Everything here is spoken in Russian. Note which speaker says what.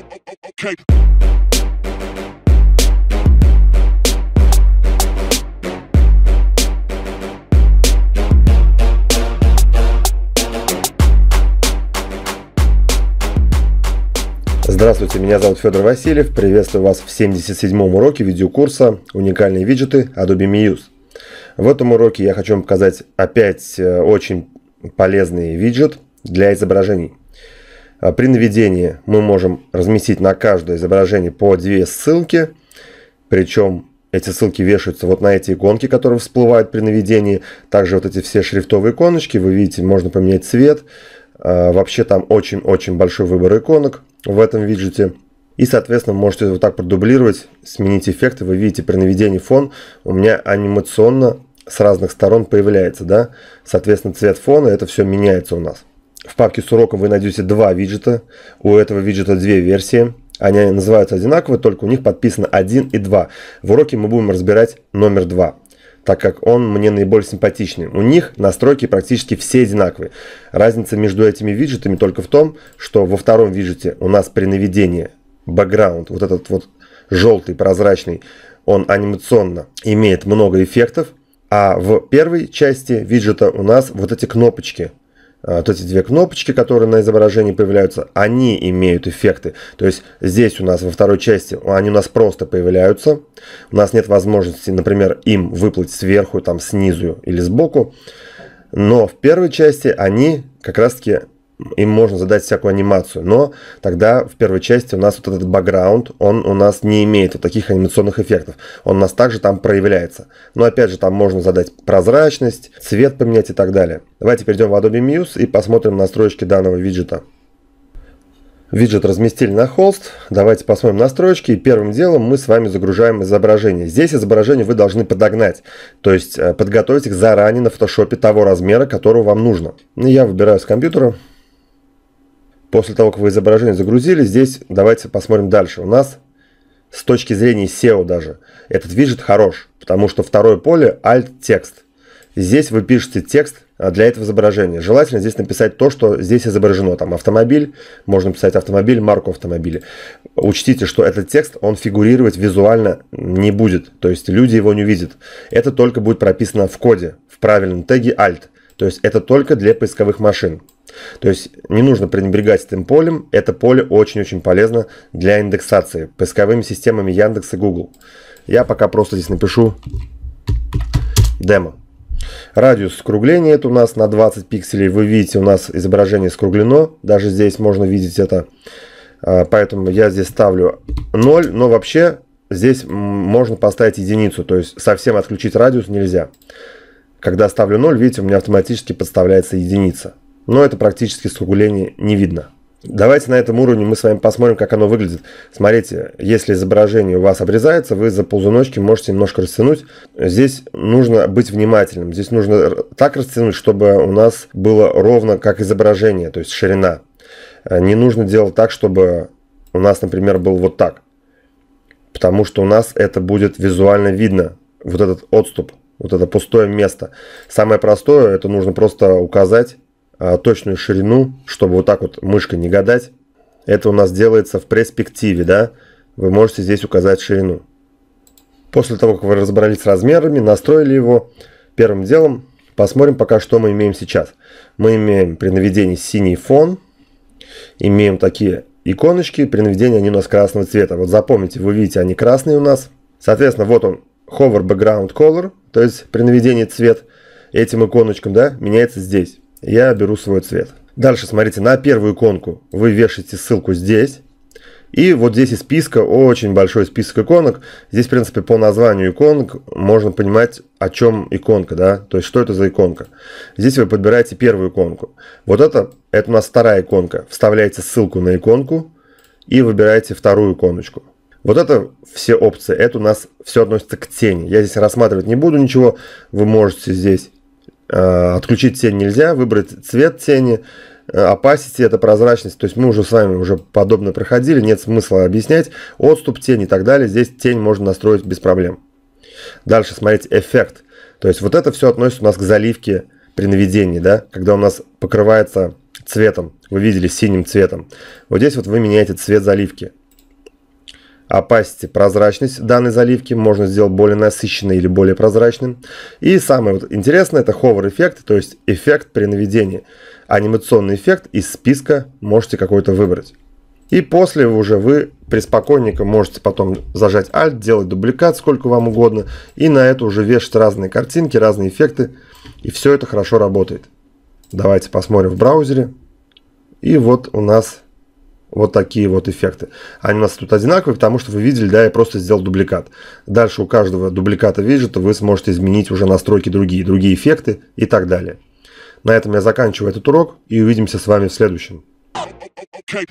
Speaker 1: Okay. Здравствуйте, меня зовут Федор Васильев. Приветствую вас в 77-м уроке видеокурса «Уникальные виджеты Adobe Muse». В этом уроке я хочу вам показать опять э, очень полезный виджет для изображений. А при наведении мы можем разместить на каждое изображение по две ссылки, причем эти ссылки вешаются вот на эти иконки, которые всплывают при наведении. Также вот эти все шрифтовые иконочки, вы видите, можно поменять цвет. А, вообще там очень-очень большой выбор иконок в этом виджете. И, соответственно, можете вот так продублировать, сменить эффекты. Вы видите, при наведении фон у меня анимационно с разных сторон появляется, да. Соответственно, цвет фона, это все меняется у нас. В папке с уроком вы найдете два виджета. У этого виджета две версии. Они называются одинаково, только у них подписано 1 и 2. В уроке мы будем разбирать номер 2 так как он мне наиболее симпатичный. У них настройки практически все одинаковые. Разница между этими виджетами только в том, что во втором виджете у нас при наведении бэкграунд, вот этот вот желтый, прозрачный, он анимационно имеет много эффектов, а в первой части виджета у нас вот эти кнопочки, вот а, эти две кнопочки, которые на изображении появляются, они имеют эффекты. То есть здесь у нас во второй части они у нас просто появляются. У нас нет возможности, например, им выплыть сверху, там снизу или сбоку. Но в первой части они как раз-таки им можно задать всякую анимацию, но тогда в первой части у нас вот этот бэкграунд, он у нас не имеет вот таких анимационных эффектов, он у нас также там проявляется. Но опять же, там можно задать прозрачность, цвет поменять и так далее. Давайте перейдем в Adobe Muse и посмотрим настройки данного виджета. Виджет разместили на холст. Давайте посмотрим настройки. И первым делом мы с вами загружаем изображение. Здесь изображение вы должны подогнать. То есть э, подготовить их заранее на фотошопе того размера, которого вам нужно. Я выбираю с компьютера. После того, как вы изображение загрузили, здесь давайте посмотрим дальше. У нас с точки зрения SEO даже этот виджет хорош, потому что второе поле alt текст. Здесь вы пишете текст а, для этого изображения. Желательно здесь написать то, что здесь изображено. Там автомобиль, можно писать автомобиль, марку автомобиля. Учтите, что этот текст, он фигурировать визуально не будет. То есть люди его не увидят. Это только будет прописано в коде, в правильном теге alt. То есть это только для поисковых машин. То есть не нужно пренебрегать этим полем. Это поле очень-очень полезно для индексации поисковыми системами Яндекс и Google. Я пока просто здесь напишу демо. Радиус скругления это у нас на 20 пикселей. Вы видите, у нас изображение скруглено. Даже здесь можно видеть это. А, поэтому я здесь ставлю 0. Но вообще здесь можно поставить единицу. То есть совсем отключить радиус нельзя. Когда ставлю 0, видите, у меня автоматически подставляется единица но это практически скругление не видно. Давайте на этом уровне мы с вами посмотрим, как оно выглядит. Смотрите, если изображение у вас обрезается, вы за ползуночки можете немножко растянуть. Здесь нужно быть внимательным. Здесь нужно так растянуть, чтобы у нас было ровно как изображение, то есть ширина. Э, не нужно делать так, чтобы у нас, например, был вот так. Потому что у нас это будет визуально видно, вот этот отступ, вот это пустое место. Самое простое, это нужно просто указать а, точную ширину, чтобы вот так вот мышкой не гадать. Это у нас делается в перспективе, да? Вы можете здесь указать ширину. После того, как вы разобрались с размерами, настроили его, первым делом посмотрим пока, что мы имеем сейчас. Мы имеем при наведении синий фон, имеем такие иконочки, при наведении они у нас красного цвета. Вот запомните, вы видите, они красные у нас. Соответственно, вот он, Hover Background Color, то есть при наведении цвет этим иконочкам, да, меняется здесь я беру свой цвет. Дальше, смотрите, на первую иконку вы вешаете ссылку здесь. И вот здесь из списка, очень большой список иконок. Здесь, в принципе, по названию иконок можно понимать, о чем иконка, да, то есть что это за иконка. Здесь вы подбираете первую иконку. Вот это, это у нас вторая иконка. Вставляете ссылку на иконку и выбираете вторую иконочку. Вот это все опции, это у нас все относится к тени. Я здесь рассматривать не буду ничего, вы можете здесь Э, отключить тень нельзя, выбрать цвет тени, opacity – это прозрачность. То есть мы уже с вами уже подобно проходили, нет смысла объяснять. Отступ тени и так далее. Здесь тень можно настроить без проблем. Дальше смотрите эффект. То есть вот это все относится у нас к заливке при наведении, да, когда у нас покрывается цветом. Вы видели синим цветом. Вот здесь вот вы меняете цвет заливки. Опасти, прозрачность данной заливки можно сделать более насыщенной или более прозрачным. И самое вот интересное это hover эффект, то есть эффект при наведении. Анимационный эффект из списка можете какой-то выбрать. И после уже вы приспокойненько можете потом зажать Alt, делать дубликат сколько вам угодно, и на это уже вешать разные картинки, разные эффекты, и все это хорошо работает. Давайте посмотрим в браузере. И вот у нас вот такие вот эффекты. Они у нас тут одинаковые, потому что вы видели, да, я просто сделал дубликат. Дальше у каждого дубликата виджета вы сможете изменить уже настройки другие, другие эффекты и так далее. На этом я заканчиваю этот урок и увидимся с вами в следующем. Okay.